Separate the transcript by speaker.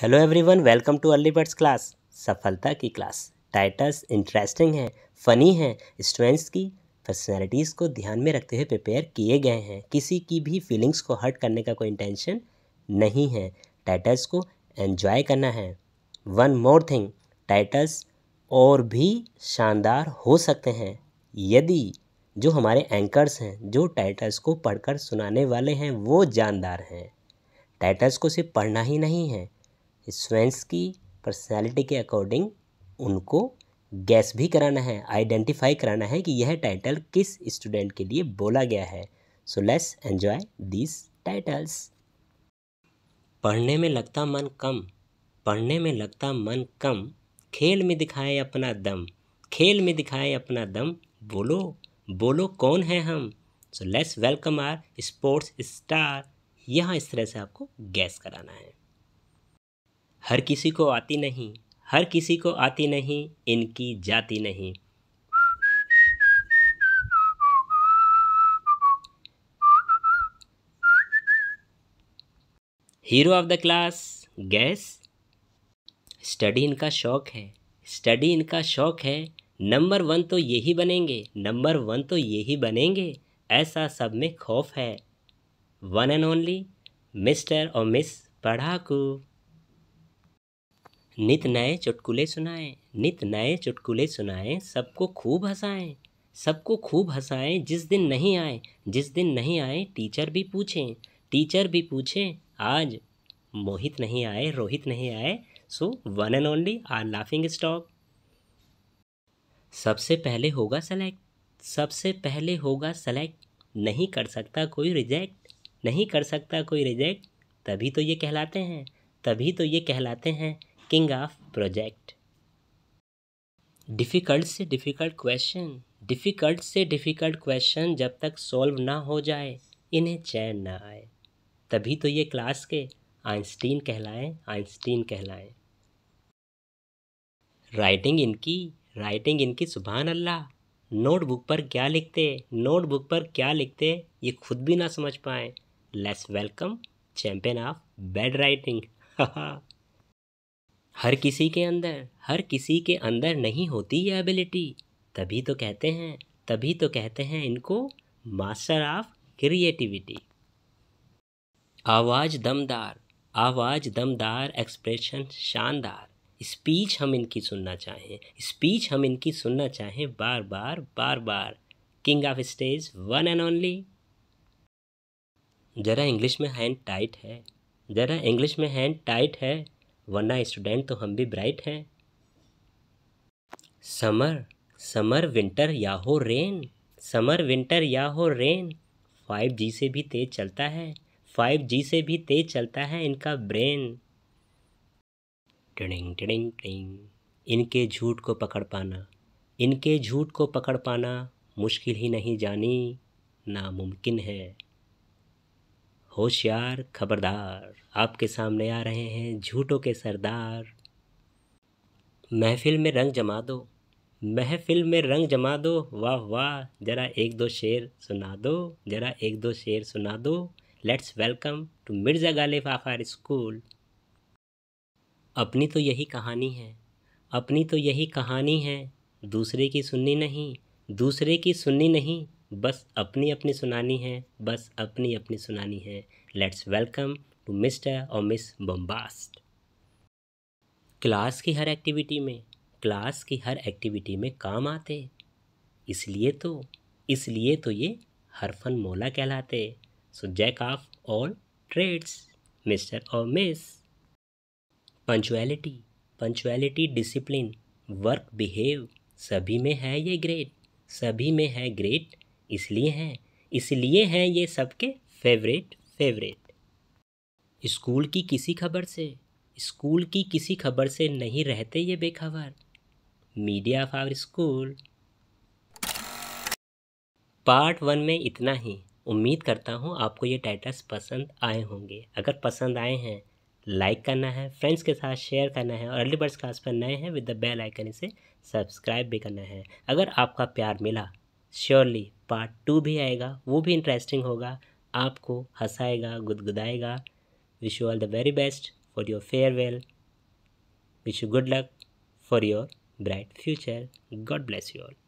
Speaker 1: hello everyone welcome to early birds class सफलता की class titles interesting हैं funny हैं स्टूडेंट्स की पर्सनैलिटीज़ को ध्यान में रखते हुए प्रिपेयर किए गए हैं किसी की भी फीलिंग्स को हर्ट करने का कोई इंटेंशन नहीं है टाइटल्स को एन्जॉय करना है वन मोर थिंग टाइटल्स और भी शानदार हो सकते हैं यदि जो हमारे एंकर्स हैं जो टाइटल्स को पढ़कर सुनाने वाले हैं वो जानदार हैं टाइटल्स को सिर्फ पढ़ना ही नहीं है स्वेंस की पर्सनैलिटी के अकॉर्डिंग उनको गैस भी कराना है आइडेंटिफाई कराना है कि यह टाइटल किस स्टूडेंट के लिए बोला गया है so let's enjoy these titles पढ़ने में लगता मन कम पढ़ने में लगता मन कम खेल में दिखाए अपना दम खेल में दिखाए अपना दम बोलो बोलो कौन है हम so let's welcome our sports star यहाँ इस तरह से आपको गैस कराना है हर किसी को आती नहीं हर किसी को आती नहीं इनकी जाती नहीं हीरो ऑफ द क्लास गैस स्टडी इनका शौक है स्टडी इनका शौक है नंबर वन तो यही बनेंगे नंबर वन तो यही बनेंगे ऐसा सब में खौफ है वन एंड ओनली मिस्टर और मिस पढ़ाकू नित नए चुटकुले सुनाएं नित नए चुटकुले सुनाएं सबको खूब हंसाएं सबको खूब हंसाएं जिस दिन नहीं आए जिस दिन नहीं आए टीचर भी पूछें टीचर भी पूछें आज मोहित नहीं आए रोहित नहीं आए so one and only our laughing stock सबसे पहले होगा सेलेक्ट सबसे पहले होगा सेलेक्ट नहीं कर सकता कोई रिजेक्ट नहीं कर सकता कोई रिजेक्ट तभी तो ये कहलाते हैं तभी तो ये कहलाते हैं किंग ऑफ प्रोजेक्ट डिफ़िकल्ट से डिफ़िकल्ट क्वेश्चन डिफ़िकल्ट से डिफ़िकल्ट क्वेश्चन जब तक सॉल्व ना हो जाए इन्हें चैन ना आए तभी तो ये क्लास के आइंस्टीन कहलाएं आइंस्टीन कहलाएं राइटिंग इनकी राइटिंग इनकी सुबहान अल्लाह नोटबुक पर क्या लिखते नोटबुक पर क्या लिखते ये खुद भी ना समझ पाए let's welcome champion of bad writing हर किसी के अंदर हर किसी के अंदर नहीं होती ये एबिलिटी तभी तो कहते हैं तभी तो कहते हैं इनको मास्टर ऑफ क्रिएटिविटी आवाज़ दमदार आवाज़ दमदार एक्सप्रेशन शानदार स्पीच हम इनकी सुनना चाहें स्पीच हम इनकी सुनना चाहें बार बार बार बार king of stage one and only ज़रा इंग्लिश में हैंड टाइट है ज़रा इंग्लिश में हैंड टाइट है वरना स्टूडेंट तो हम भी ब्राइट हैं समर समर विंटर या हो रेन समर विंटर या हो रेन फाइव जी से भी तेज चलता है फाइव जी से भी तेज चलता है इनका ब्रेन टिंग टिंग टिंग इनके झूठ को पकड़ पाना इनके झूठ को पकड़ पाना मुश्किल ही नहीं जानी नामुमकिन है होशियार खबरदार आपके सामने आ रहे हैं झूठों के सरदार महफिल में रंग जमा दो महफिल में रंग जमा दो वाह वाह जरा एक दो शेर सुना दो जरा एक दो शेर सुना दो let's welcome to Mirza Ghalib of our school अपनी तो यही कहानी है अपनी तो यही कहानी है दूसरे की सुननी नहीं दूसरे की सुननी नहीं बस अपनी अपनी सुनानी है बस अपनी अपनी सुनानी है लेट्स वेलकम टू मिस्टर और मिस बम्बास्ट क्लास की हर एक्टिविटी में क्लास की हर एक्टिविटी में काम आते इसलिए तो इसलिए तो ये हरफन मोला कहलाते so jack of all trades mister और miss punctuality punctuality discipline work behave सभी में है ये ग्रेट सभी में है ग्रेट इसलिए हैं इसलिए हैं ये सबके फेवरेट फेवरेट स्कूल की किसी खबर से स्कूल की किसी खबर से नहीं रहते ये बेखबर media of our school part one में इतना ही उम्मीद करता हूँ आपको ये टाइटल्स पसंद आए होंगे अगर पसंद आए हैं लाइक करना है फ्रेंड्स के साथ शेयर करना है और अर्ली बर्ड्स क्लास पर नए हैं विद द बेल आइकन इसे सब्सक्राइब भी करना है अगर आपका प्यार मिला श्योरली पार्ट टू भी आएगा वो भी इंटरेस्टिंग होगा आपको हंसाएगा गुदगुदाएगा wish you all the very best for your farewell wish you good luck for your bright future God bless you all